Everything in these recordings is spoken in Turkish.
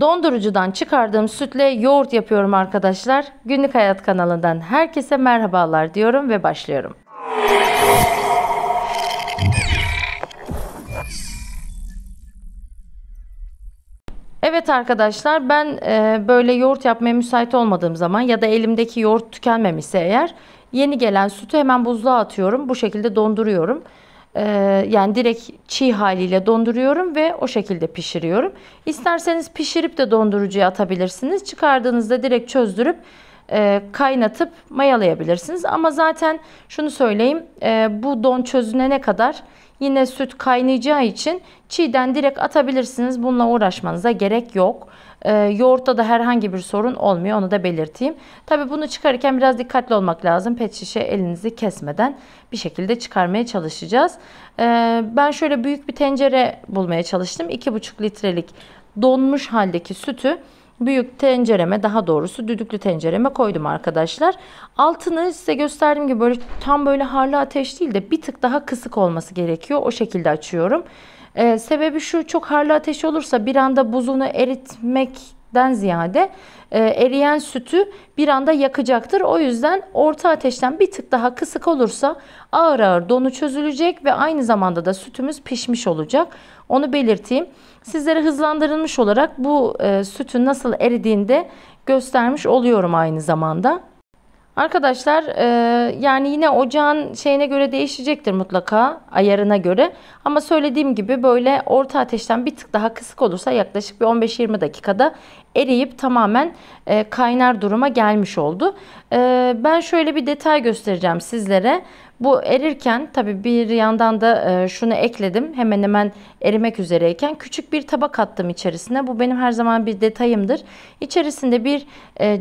Dondurucudan çıkardığım sütle yoğurt yapıyorum arkadaşlar. Günlük Hayat kanalından herkese merhabalar diyorum ve başlıyorum. Evet arkadaşlar ben e, böyle yoğurt yapmaya müsait olmadığım zaman ya da elimdeki yoğurt tükenmemişse eğer yeni gelen sütü hemen buzluğa atıyorum. Bu şekilde donduruyorum. Ee, yani direkt çiğ haliyle donduruyorum ve o şekilde pişiriyorum. İsterseniz pişirip de dondurucuya atabilirsiniz. Çıkardığınızda direkt çözdürüp e, kaynatıp mayalayabilirsiniz. Ama zaten şunu söyleyeyim e, bu don çözünene kadar Yine süt kaynayacağı için çiğden direkt atabilirsiniz. Bununla uğraşmanıza gerek yok. E, yoğurtta da herhangi bir sorun olmuyor. Onu da belirteyim. Tabi bunu çıkarırken biraz dikkatli olmak lazım. Pet şişe elinizi kesmeden bir şekilde çıkarmaya çalışacağız. E, ben şöyle büyük bir tencere bulmaya çalıştım. 2,5 litrelik donmuş haldeki sütü büyük tencereme daha doğrusu düdüklü tencereme koydum arkadaşlar. Altını size gösterdiğim gibi böyle tam böyle harlı ateş değil de bir tık daha kısık olması gerekiyor. O şekilde açıyorum. Ee, sebebi şu çok harlı ateş olursa bir anda buzunu eritmek den ziyade e, eriyen sütü bir anda yakacaktır. O yüzden orta ateşten bir tık daha kısık olursa ağır ağır donu çözülecek ve aynı zamanda da sütümüz pişmiş olacak. Onu belirteyim. Sizlere hızlandırılmış olarak bu e, sütün nasıl eridiğini de göstermiş oluyorum aynı zamanda. Arkadaşlar e, yani yine ocağın şeyine göre değişecektir mutlaka ayarına göre. Ama söylediğim gibi böyle orta ateşten bir tık daha kısık olursa yaklaşık bir 15-20 dakikada eriyip tamamen e, kaynar duruma gelmiş oldu. E, ben şöyle bir detay göstereceğim sizlere. Bu erirken tabi bir yandan da şunu ekledim hemen hemen erimek üzereyken küçük bir tabak attım içerisine. Bu benim her zaman bir detayımdır. İçerisinde bir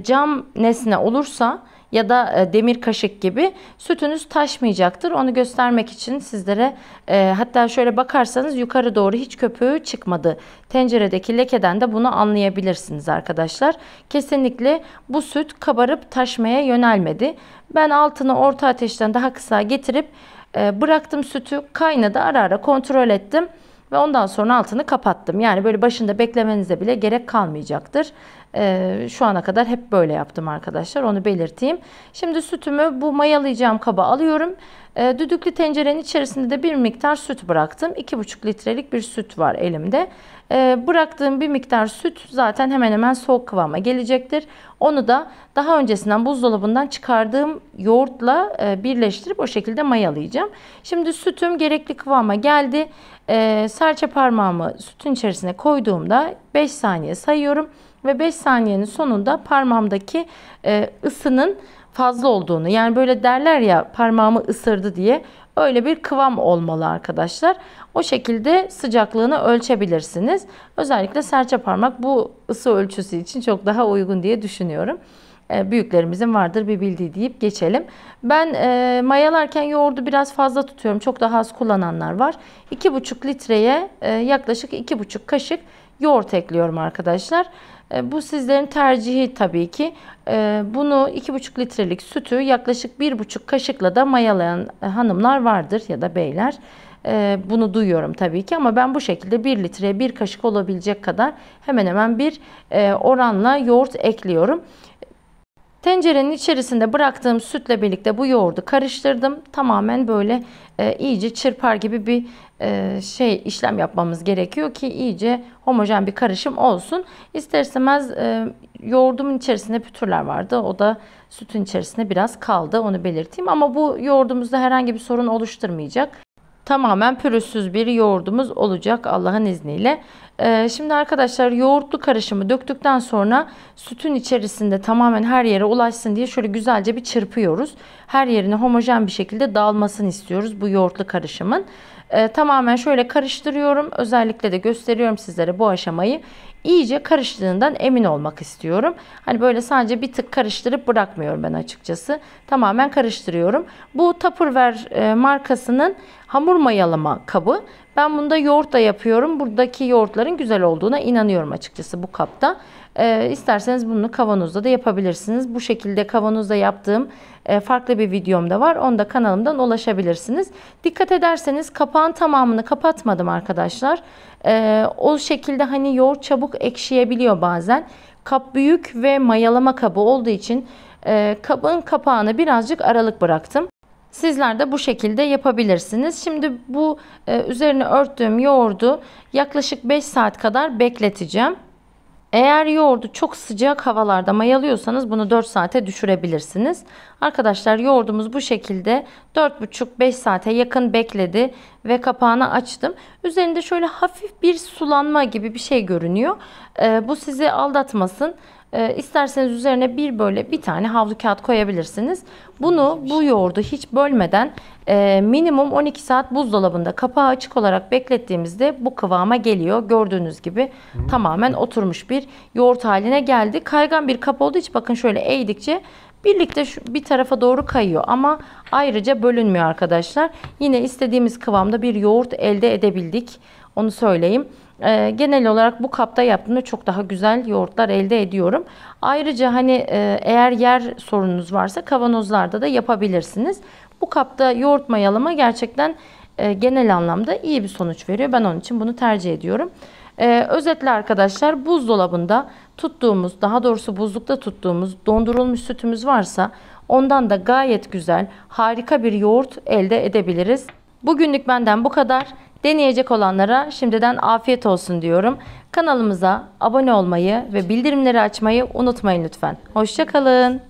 cam nesne olursa ya da e, demir kaşık gibi sütünüz taşmayacaktır. Onu göstermek için sizlere e, hatta şöyle bakarsanız yukarı doğru hiç köpüğü çıkmadı. Tenceredeki lekeden de bunu anlayabilirsiniz arkadaşlar. Kesinlikle bu süt kabarıp taşmaya yönelmedi. Ben altını orta ateşten daha kısa getirip e, bıraktım sütü kaynadı ara ara kontrol ettim ve ondan sonra altını kapattım. Yani böyle başında beklemenize bile gerek kalmayacaktır. Ee, şu ana kadar hep böyle yaptım arkadaşlar. Onu belirteyim. Şimdi sütümü bu mayalayacağım kaba alıyorum. Ee, düdüklü tencerenin içerisinde de bir miktar süt bıraktım. 2,5 litrelik bir süt var elimde. Ee, bıraktığım bir miktar süt zaten hemen hemen soğuk kıvama gelecektir. Onu da daha öncesinden buzdolabından çıkardığım yoğurtla e, birleştirip o şekilde mayalayacağım. Şimdi sütüm gerekli kıvama geldi. Ee, serçe parmağımı sütün içerisine koyduğumda 5 saniye sayıyorum ve 5 saniyenin sonunda parmağımdaki e, ısının fazla olduğunu yani böyle derler ya parmağımı ısırdı diye öyle bir kıvam olmalı arkadaşlar. O şekilde sıcaklığını ölçebilirsiniz. Özellikle serçe parmak bu ısı ölçüsü için çok daha uygun diye düşünüyorum. E, büyüklerimizin vardır bir bildiği deyip geçelim. Ben e, mayalarken yoğurdu biraz fazla tutuyorum. Çok daha az kullananlar var. 2,5 litreye e, yaklaşık 2,5 kaşık yoğurt ekliyorum arkadaşlar. E, bu sizlerin tercihi tabii ki. E, bunu 2,5 litrelik sütü yaklaşık 1,5 kaşıkla da mayalayan e, hanımlar vardır ya da beyler. Bunu duyuyorum tabii ki ama ben bu şekilde 1 litreye 1 kaşık olabilecek kadar hemen hemen bir oranla yoğurt ekliyorum. Tencerenin içerisinde bıraktığım sütle birlikte bu yoğurdu karıştırdım. Tamamen böyle e, iyice çırpar gibi bir e, şey işlem yapmamız gerekiyor ki iyice homojen bir karışım olsun. İster istemez e, yoğurdumun içerisinde pütürler vardı. O da sütün içerisinde biraz kaldı onu belirteyim. Ama bu yoğurdumuzda herhangi bir sorun oluşturmayacak tamamen pürüzsüz bir yoğurdumuz olacak Allah'ın izniyle. Ee, şimdi arkadaşlar yoğurtlu karışımı döktükten sonra sütün içerisinde tamamen her yere ulaşsın diye şöyle güzelce bir çırpıyoruz. Her yerine homojen bir şekilde dağılmasını istiyoruz bu yoğurtlu karışımın. Ee, tamamen şöyle karıştırıyorum. Özellikle de gösteriyorum sizlere bu aşamayı iyice karıştığından emin olmak istiyorum. Hani böyle sadece bir tık karıştırıp bırakmıyorum ben açıkçası. Tamamen karıştırıyorum. Bu Tupperware e, markasının hamur mayalama kabı ben bunda yoğurt da yapıyorum. Buradaki yoğurtların güzel olduğuna inanıyorum açıkçası bu kapta. E, isterseniz bunu kavanozda da yapabilirsiniz. Bu şekilde kavanozda yaptığım e, farklı bir videom da var. Onu da kanalımdan ulaşabilirsiniz. Dikkat ederseniz kapağın tamamını kapatmadım arkadaşlar. E, o şekilde hani yoğurt çabuk ekşiyebiliyor bazen. Kap büyük ve mayalama kabı olduğu için e, kabın kapağını birazcık aralık bıraktım. Sizler de bu şekilde yapabilirsiniz. Şimdi bu e, üzerine örttüğüm yoğurdu yaklaşık 5 saat kadar bekleteceğim. Eğer yoğurdu çok sıcak havalarda mayalıyorsanız bunu 4 saate düşürebilirsiniz. Arkadaşlar yoğurdumuz bu şekilde 4,5-5 saate yakın bekledi ve kapağını açtım. Üzerinde şöyle hafif bir sulanma gibi bir şey görünüyor. Ee, bu sizi aldatmasın. E, isterseniz üzerine bir böyle bir tane havlu kağıt koyabilirsiniz. Bunu bu yoğurdu hiç bölmeden e, minimum 12 saat buzdolabında kapağı açık olarak beklettiğimizde bu kıvama geliyor. Gördüğünüz gibi Hı. tamamen oturmuş bir yoğurt haline geldi. Kaygan bir kap olduğu için bakın şöyle eğdikçe birlikte şu, bir tarafa doğru kayıyor ama ayrıca bölünmüyor arkadaşlar. Yine istediğimiz kıvamda bir yoğurt elde edebildik. Onu söyleyeyim. E, genel olarak bu kapta yaptığımda çok daha güzel yoğurtlar elde ediyorum. Ayrıca hani e, eğer yer sorununuz varsa kavanozlarda da yapabilirsiniz. Bu kapta yoğurt mayalama gerçekten e, genel anlamda iyi bir sonuç veriyor. Ben onun için bunu tercih ediyorum. Ee, özetle arkadaşlar buzdolabında tuttuğumuz daha doğrusu buzlukta tuttuğumuz dondurulmuş sütümüz varsa ondan da gayet güzel harika bir yoğurt elde edebiliriz. Bugünlük benden bu kadar. Deneyecek olanlara şimdiden afiyet olsun diyorum. Kanalımıza abone olmayı ve bildirimleri açmayı unutmayın lütfen. Hoşçakalın.